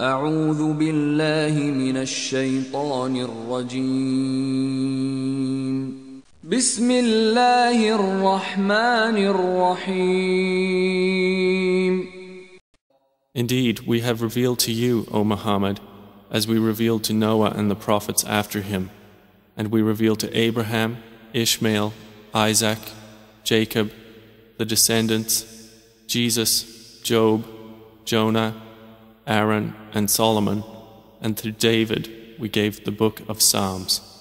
أعوذ بالله من الشيطان الرجيم بسم الله الرحمن الرحيم Indeed, we have revealed to you, O Muhammad, as we revealed to Noah and the prophets after him, and we revealed to Abraham, Ishmael, Isaac, Jacob, the descendants, Jesus, Job, Jonah, Aaron, and Solomon, and to David we gave the book of Psalms.